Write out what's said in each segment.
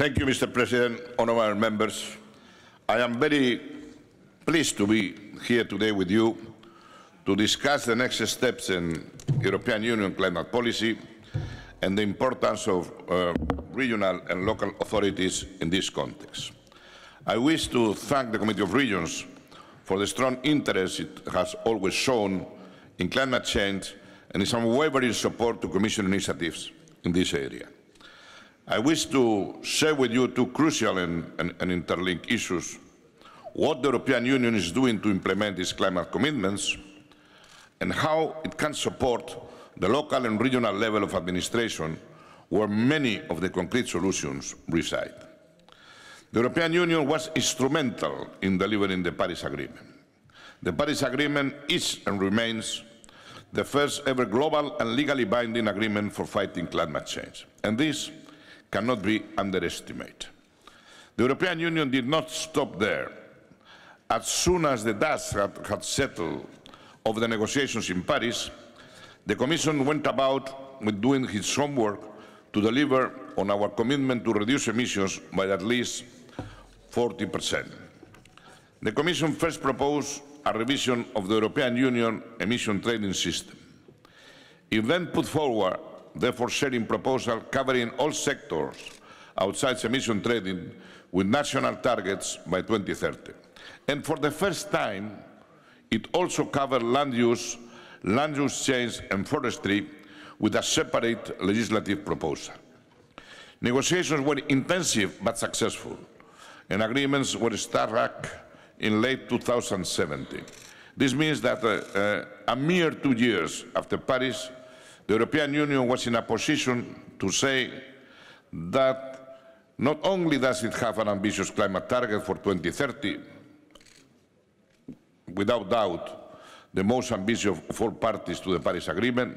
Thank you, Mr. President, honorable members. I am very pleased to be here today with you to discuss the next steps in European Union climate policy and the importance of uh, regional and local authorities in this context. I wish to thank the Committee of Regions for the strong interest it has always shown in climate change and its unwavering support to Commission initiatives in this area. I wish to share with you two crucial and, and, and interlinked issues. What the European Union is doing to implement its climate commitments and how it can support the local and regional level of administration where many of the concrete solutions reside. The European Union was instrumental in delivering the Paris Agreement. The Paris Agreement is and remains the first ever global and legally binding agreement for fighting climate change. And this cannot be underestimated. The European Union did not stop there. As soon as the dust had, had settled of the negotiations in Paris, the Commission went about with doing its homework to deliver on our commitment to reduce emissions by at least 40%. The Commission first proposed a revision of the European Union emission trading system. It then put forward therefore sharing proposal covering all sectors outside emission trading with national targets by 2030. And for the first time, it also covers land use, land use change and forestry with a separate legislative proposal. Negotiations were intensive but successful, and agreements were struck in late 2017. This means that uh, uh, a mere two years after Paris, the European Union was in a position to say that not only does it have an ambitious climate target for 2030, without doubt the most ambitious of all parties to the Paris Agreement,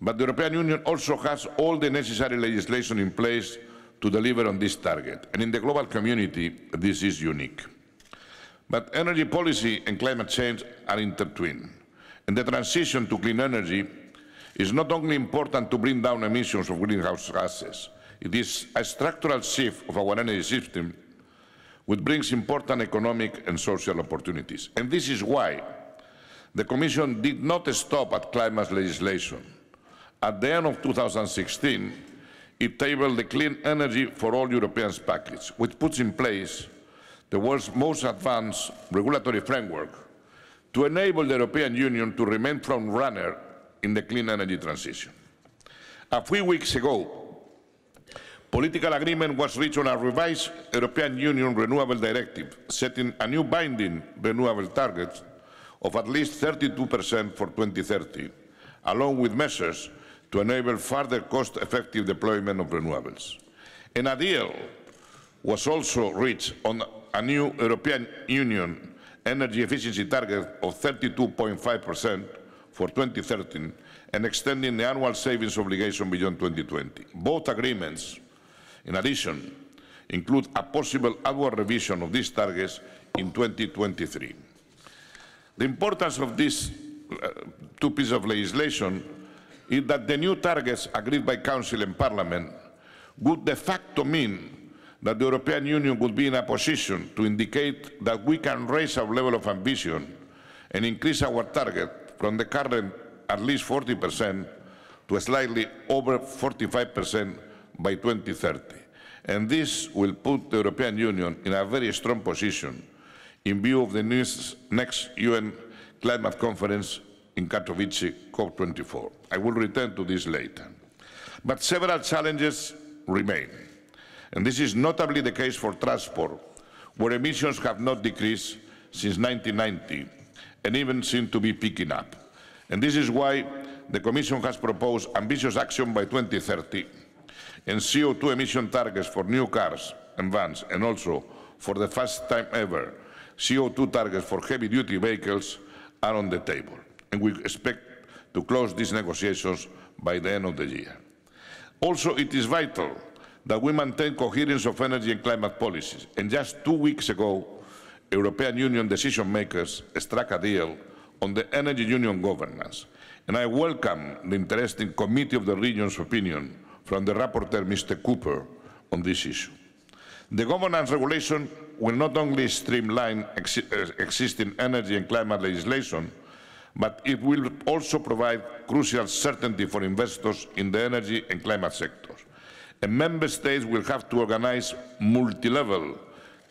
but the European Union also has all the necessary legislation in place to deliver on this target. And in the global community, this is unique. But energy policy and climate change are intertwined. And the transition to clean energy it is not only important to bring down emissions of greenhouse gases, it is a structural shift of our energy system which brings important economic and social opportunities. And this is why the Commission did not stop at climate legislation. At the end of 2016, it tabled the Clean Energy for All Europeans package, which puts in place the world's most advanced regulatory framework to enable the European Union to remain front-runner in the clean energy transition. A few weeks ago, political agreement was reached on a revised European Union Renewable Directive, setting a new binding renewable target of at least 32% for 2030, along with measures to enable further cost-effective deployment of renewables. And a deal was also reached on a new European Union energy efficiency target of 32.5% for 2013 and extending the annual savings obligation beyond 2020. Both agreements, in addition, include a possible upward revision of these targets in 2023. The importance of these uh, two pieces of legislation is that the new targets agreed by Council and Parliament would de facto mean that the European Union would be in a position to indicate that we can raise our level of ambition and increase our target from the current at least 40% to slightly over 45% by 2030. And this will put the European Union in a very strong position in view of the next UN climate conference in Katowice, COP24. I will return to this later. But several challenges remain. And this is notably the case for transport, where emissions have not decreased since 1990 and even seem to be picking up. And this is why the Commission has proposed ambitious action by 2030 and CO2 emission targets for new cars and vans, and also for the first time ever, CO2 targets for heavy-duty vehicles are on the table, and we expect to close these negotiations by the end of the year. Also, it is vital that we maintain coherence of energy and climate policies, and just two weeks ago, European Union decision makers struck a deal on the energy union governance, and I welcome the interesting Committee of the Region's opinion from the rapporteur, Mr. Cooper, on this issue. The governance regulation will not only streamline ex uh, existing energy and climate legislation, but it will also provide crucial certainty for investors in the energy and climate sectors. And member states will have to organize multi-level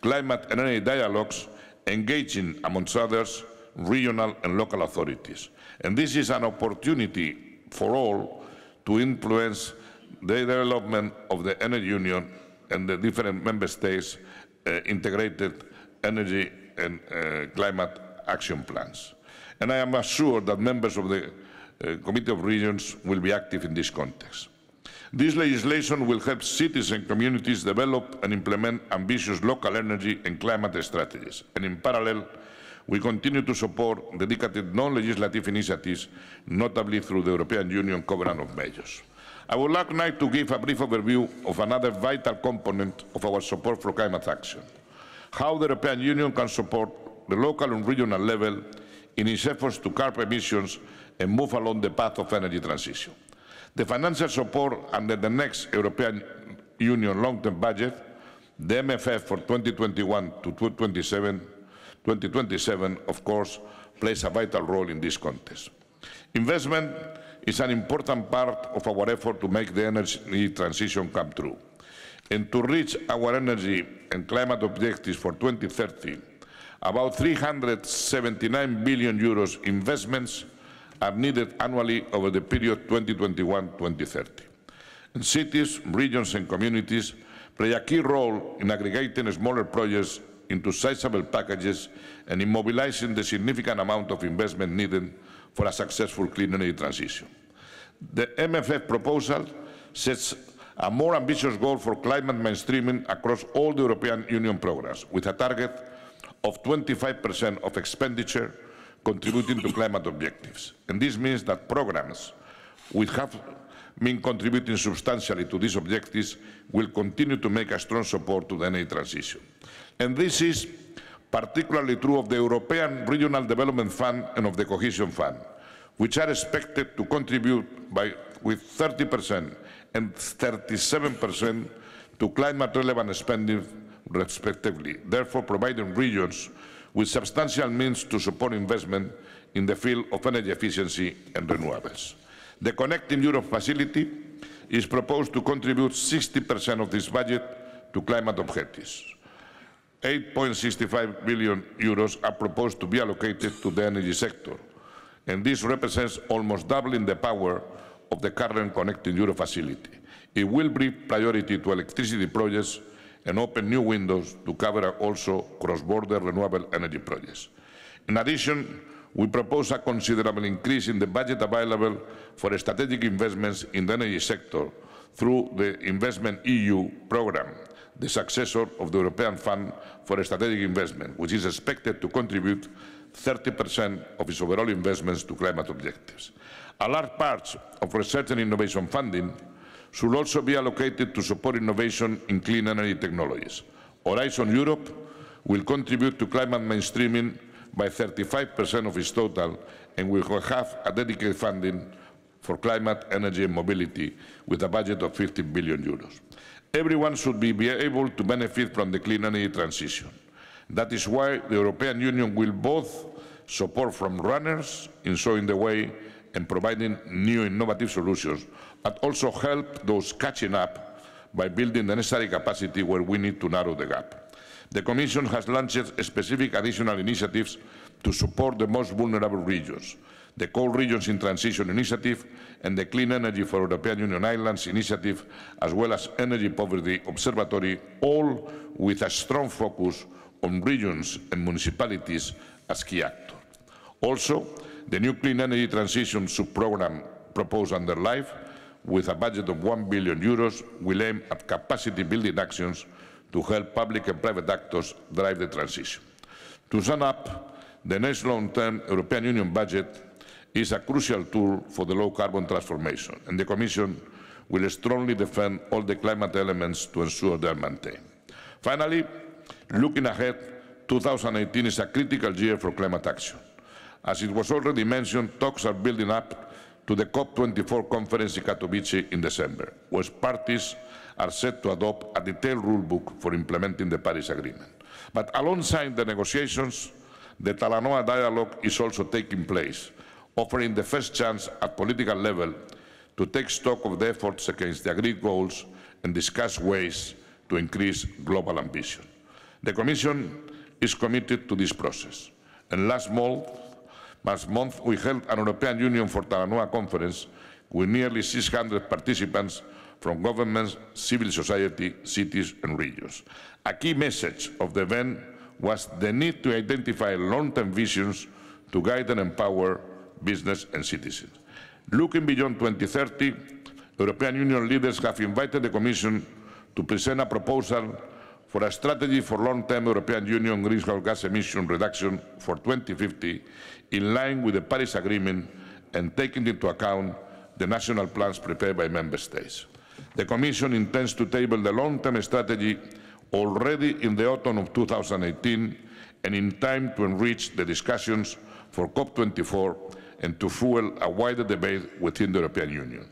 climate and energy dialogues, engaging, amongst others, regional and local authorities. And this is an opportunity for all to influence the development of the energy union and the different member states' uh, integrated energy and uh, climate action plans. And I am assured that members of the uh, Committee of Regions will be active in this context. This legislation will help cities and communities develop and implement ambitious local energy and climate strategies. And in parallel, we continue to support dedicated non-legislative initiatives, notably through the European Union Covenant of Measures. I would like now to give a brief overview of another vital component of our support for climate action, how the European Union can support the local and regional level in its efforts to curb emissions and move along the path of energy transition. The financial support under the next European Union long-term budget, the MFF for 2021 to 2027, 2027, of course, plays a vital role in this context. Investment is an important part of our effort to make the energy transition come true. And to reach our energy and climate objectives for 2030, about 379 billion euros investments are needed annually over the period 2021-2030. And cities, regions and communities play a key role in aggregating smaller projects into sizable packages and in mobilizing the significant amount of investment needed for a successful clean energy transition. The MFF proposal sets a more ambitious goal for climate mainstreaming across all the European Union programs, with a target of 25% of expenditure contributing to climate objectives. And this means that programs which have been contributing substantially to these objectives will continue to make a strong support to the energy transition. And this is particularly true of the European Regional Development Fund and of the Cohesion Fund, which are expected to contribute by, with 30% and 37% to climate-relevant spending respectively, therefore providing regions with substantial means to support investment in the field of energy efficiency and renewables. The Connecting Europe facility is proposed to contribute 60% of this budget to climate objectives. 8.65 billion euros are proposed to be allocated to the energy sector, and this represents almost doubling the power of the current Connecting Europe facility. It will bring priority to electricity projects and open new windows to cover also cross-border renewable energy projects. In addition, we propose a considerable increase in the budget available for strategic investments in the energy sector through the Investment EU programme, the successor of the European Fund for Strategic Investment, which is expected to contribute 30% of its overall investments to climate objectives. A large part of research and innovation funding should also be allocated to support innovation in clean energy technologies. Horizon Europe will contribute to climate mainstreaming by 35% of its total, and we will have a dedicated funding for climate, energy and mobility with a budget of 50 billion euros. Everyone should be able to benefit from the clean energy transition. That is why the European Union will both support from runners in showing the way and providing new innovative solutions, but also help those catching up by building the necessary capacity where we need to narrow the gap. The Commission has launched specific additional initiatives to support the most vulnerable regions, the Coal Regions in Transition Initiative and the Clean Energy for European Union Islands Initiative, as well as Energy Poverty Observatory, all with a strong focus on regions and municipalities as key actors. Also, the new Clean Energy Transition Sub-Programme proposed under LIFE, with a budget of 1 billion euros, will aim at capacity building actions to help public and private actors drive the transition. To sum up, the next long-term European Union budget is a crucial tool for the low-carbon transformation, and the Commission will strongly defend all the climate elements to ensure they are maintained. Finally, looking ahead, 2018 is a critical year for climate action. As it was already mentioned, talks are building up to the COP24 conference in Katowice in December, where parties are set to adopt a detailed rulebook for implementing the Paris Agreement. But alongside the negotiations, the Talanoa dialogue is also taking place, offering the first chance at political level to take stock of the efforts against the agreed goals and discuss ways to increase global ambition. The Commission is committed to this process. And last month, Last month, we held an European Union for Talanoa conference with nearly 600 participants from governments, civil society, cities and regions. A key message of the event was the need to identify long-term visions to guide and empower business and citizens. Looking beyond 2030, European Union leaders have invited the Commission to present a proposal for a strategy for long-term European Union greenhouse gas emission reduction for 2050 in line with the Paris Agreement and taking into account the national plans prepared by Member States. The Commission intends to table the long-term strategy already in the autumn of 2018 and in time to enrich the discussions for COP24 and to fuel a wider debate within the European Union.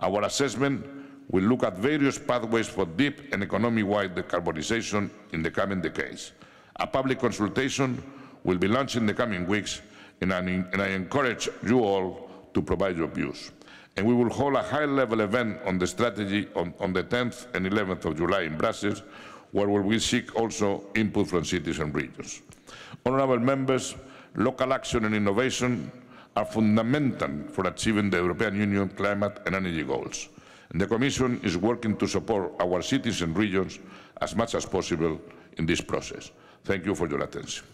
Our assessment will look at various pathways for deep and economy-wide decarbonization in the coming decades. A public consultation will be launched in the coming weeks, and I, and I encourage you all to provide your views. And we will hold a high-level event on the strategy on, on the 10th and 11th of July in Brussels, where we will seek also input from cities and regions. Honourable members, local action and innovation are fundamental for achieving the European Union climate and energy goals. And the Commission is working to support our cities and regions as much as possible in this process. Thank you for your attention.